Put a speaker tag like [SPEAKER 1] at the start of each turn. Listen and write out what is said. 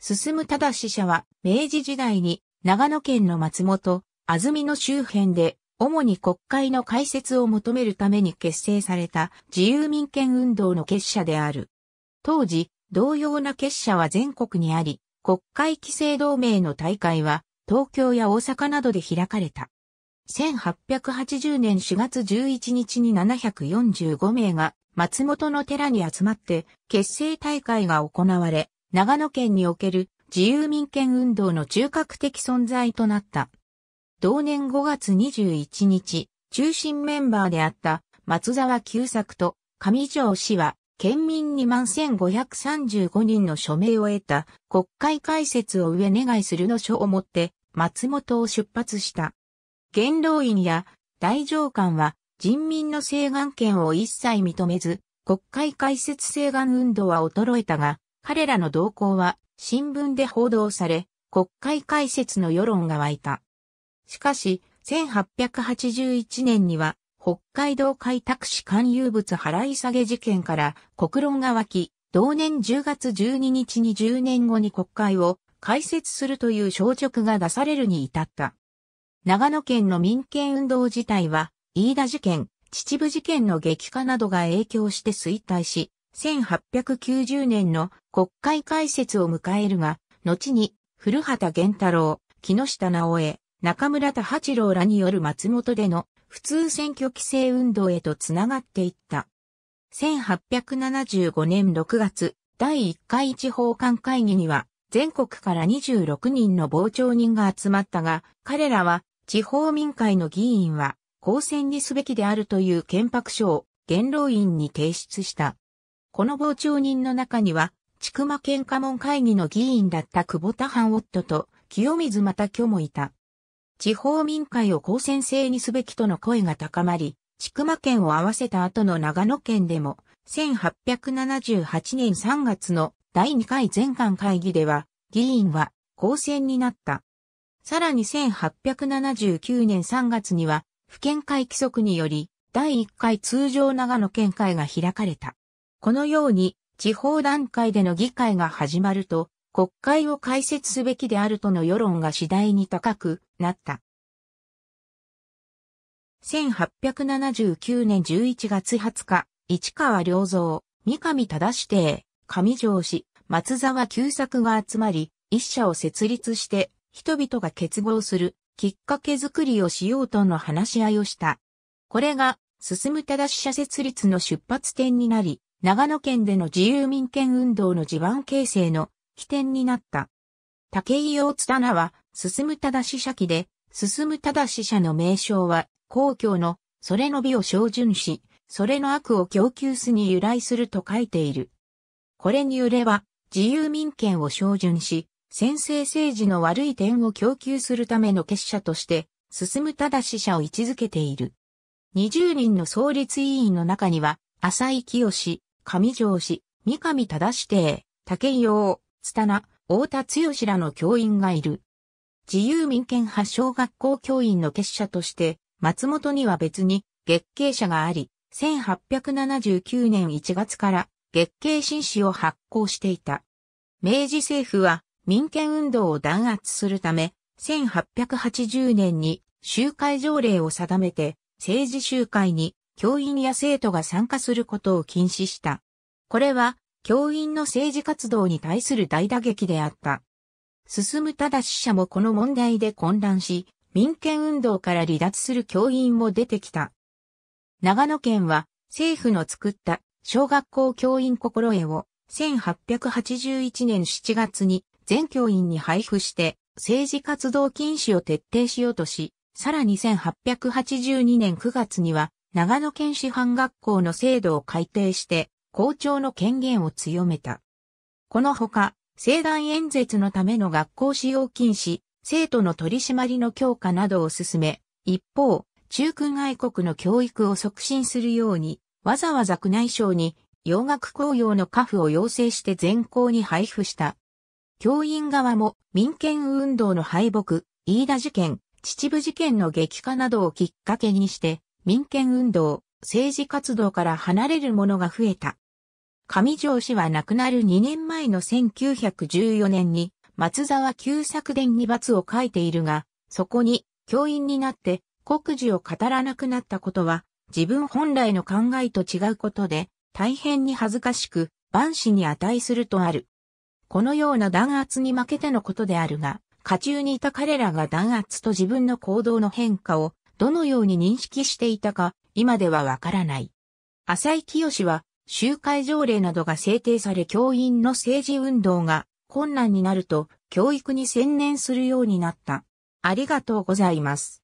[SPEAKER 1] 進む正者は、明治時代に、長野県の松本、安曇の周辺で、主に国会の開設を求めるために結成された自由民権運動の結社である。当時、同様な結社は全国にあり、国会規制同盟の大会は東京や大阪などで開かれた。1880年4月11日に745名が松本の寺に集まって結成大会が行われ、長野県における自由民権運動の中核的存在となった。同年5月21日、中心メンバーであった松沢久作と上条氏は県民21,535人の署名を得た国会開設を上願いするの書をもって松本を出発した。元老院や大上官は人民の請願権を一切認めず、国会開設請願運動は衰えたが、彼らの動向は新聞で報道され、国会開設の世論が湧いた。しかし、1881年には、北海道開拓市勧誘物払い下げ事件から国論が湧き、同年10月12日に10年後に国会を開設するという小直が出されるに至った。長野県の民権運動自体は、飯田事件、秩父事件の激化などが影響して衰退し、1890年の国会開設を迎えるが、後に古畑源太郎、木下直江、中村田八郎らによる松本での普通選挙規制運動へとつながっていった。1875年6月、第1回地方官会議には、全国から26人の傍聴人が集まったが、彼らは、地方民会の議員は、公選にすべきであるという憲白書を元老院に提出した。この傍聴人の中には、千曲県家門会議の議員だった久保田藩夫と清水又居もいた。地方民会を公選制にすべきとの声が高まり、千曲県を合わせた後の長野県でも、1878年3月の第2回全館会議では、議員は公選になった。さらに1879年3月には、府県会規則により、第1回通常長野県会が開かれた。このように、地方段階での議会が始まると、国会を開設すべきであるとの世論が次第に高くなった。1879年11月20日、市川良造、三上忠指定、上条氏、松沢久作が集まり、一社を設立して、人々が結合する、きっかけ作りをしようとの話し合いをした。これが、進む正社設立の出発点になり、長野県での自由民権運動の地盤形成の起点になった。竹井大つたなは、進む正社記で、進む正社の名称は、公共の、それの美を照準し、それの悪を供給すに由来すると書いている。これに揺れは、自由民権を照準し、先制政治の悪い点を供給するための結社として、進む正社を位置づけている。20人の創立委員の中には、浅井清、上条氏、三上忠志邸、竹井陽、津田名、大田剛らの教員がいる。自由民権派小学校教員の結社として、松本には別に月経社があり、1879年1月から月経新士を発行していた。明治政府は民権運動を弾圧するため、1880年に集会条例を定めて政治集会に教員や生徒が参加することを禁止した。これは、教員の政治活動に対する大打撃であった。進むただ死者もこの問題で混乱し、民権運動から離脱する教員も出てきた。長野県は政府の作った小学校教員心得を1881年7月に全教員に配布して政治活動禁止を徹底しようとし、さらに1882年9月には長野県師範学校の制度を改定して、校長の権限を強めた。このほか、盛団演説のための学校使用禁止、生徒の取り締まりの強化などを進め、一方、中空外国の教育を促進するように、わざわざ宮内省に洋楽校用のカフを要請して全校に配布した。教員側も民権運動の敗北、飯田事件、秩父事件の激化などをきっかけにして、民権運動、政治活動から離れる者が増えた。上条氏は亡くなる2年前の1914年に松沢旧作伝に罰を書いているが、そこに教員になって国事を語らなくなったことは自分本来の考えと違うことで大変に恥ずかしく万死に値するとある。このような弾圧に負けてのことであるが、家中にいた彼らが弾圧と自分の行動の変化をどのように認識していたか、今ではわからない。浅井清は、集会条例などが制定され教員の政治運動が困難になると、教育に専念するようになった。ありがとうございます。